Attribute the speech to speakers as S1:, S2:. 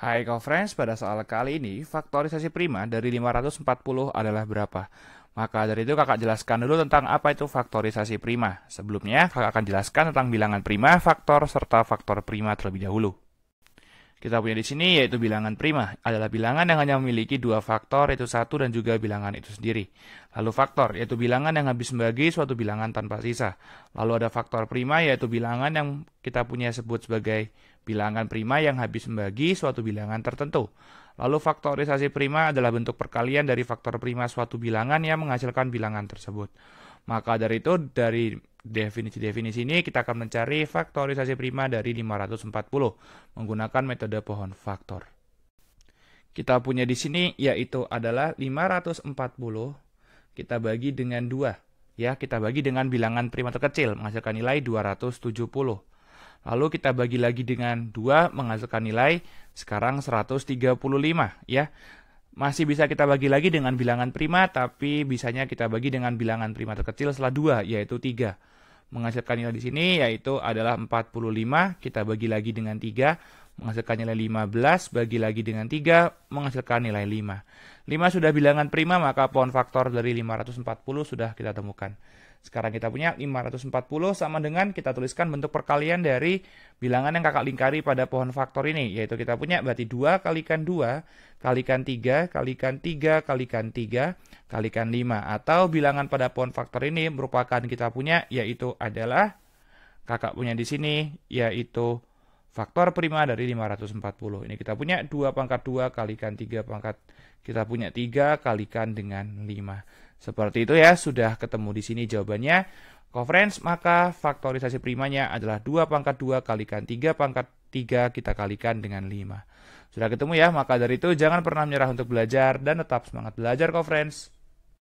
S1: Hai friends, pada soal kali ini faktorisasi prima dari 540 adalah berapa? Maka dari itu kakak jelaskan dulu tentang apa itu faktorisasi prima. Sebelumnya kakak akan jelaskan tentang bilangan prima, faktor, serta faktor prima terlebih dahulu kita punya di sini yaitu bilangan prima adalah bilangan yang hanya memiliki dua faktor yaitu satu dan juga bilangan itu sendiri. Lalu faktor yaitu bilangan yang habis membagi suatu bilangan tanpa sisa. Lalu ada faktor prima yaitu bilangan yang kita punya sebut sebagai bilangan prima yang habis membagi suatu bilangan tertentu. Lalu faktorisasi prima adalah bentuk perkalian dari faktor prima suatu bilangan yang menghasilkan bilangan tersebut. Maka dari itu, dari definisi-definisi ini kita akan mencari faktorisasi prima dari 540 menggunakan metode pohon faktor. Kita punya di sini yaitu adalah 540 kita bagi dengan 2. Ya, kita bagi dengan bilangan prima terkecil menghasilkan nilai 270. Lalu kita bagi lagi dengan 2 menghasilkan nilai sekarang 135 ya masih bisa kita bagi lagi dengan bilangan prima, tapi bisanya kita bagi dengan bilangan prima terkecil setelah 2, yaitu 3. Menghasilkan nilai di sini yaitu adalah 45, kita bagi lagi dengan 3, menghasilkan nilai 15, bagi lagi dengan 3, menghasilkan nilai 5. 5 sudah bilangan prima, maka pohon faktor dari 540 sudah kita temukan. Sekarang kita punya 540 sama dengan kita tuliskan bentuk perkalian dari bilangan yang kakak lingkari pada pohon faktor ini. Yaitu kita punya berarti 2 kalikan 2, kalikan 3, kalikan 3, kalikan 3, kalikan 5. Atau bilangan pada pohon faktor ini merupakan kita punya yaitu adalah kakak punya di sini yaitu faktor prima dari 540. Ini kita punya 2 pangkat 2 kalikan 3 pangkat kita punya 3 kalikan dengan 5. Seperti itu ya, sudah ketemu di sini jawabannya. kofrens maka faktorisasi primanya adalah 2 pangkat 2 kalikan 3 pangkat 3 kita kalikan dengan 5. Sudah ketemu ya, maka dari itu jangan pernah menyerah untuk belajar dan tetap semangat belajar kofrens.